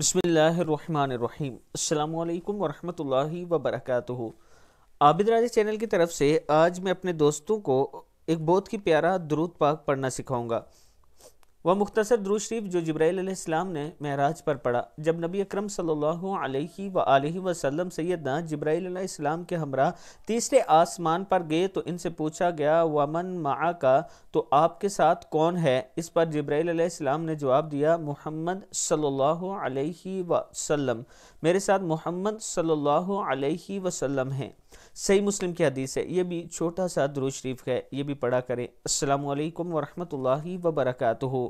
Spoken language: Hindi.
बसमीम् अल्लाम वरहमतुल्लाहि वबरकatuह आबिद राजे चैनल की तरफ से आज मैं अपने दोस्तों को एक बहुत ही प्यारा दरूद पाक पढ़ना सिखाऊंगा वह मुख्तर द्रू शरीफ जो जब्राईसम ने महराज पर पढ़ा जब नबी अक्रम सल्हसम सैद ना वसल्लम के हमरा तीसरे आसमान पर गए तो इनसे पूछा गया वमन मा का तो आपके साथ कौन है इस पर जब्राईसम ने जवाब दिया मोहम्मद सल्हसम मेरे साथ मोहम्मद सल्हसम अलैहि हैं सही मुस्लिम की हदीस है ये भी छोटा सा द्रू शरीफ है ये भी पढ़ा करें अल्लाम वरहमल वबरकू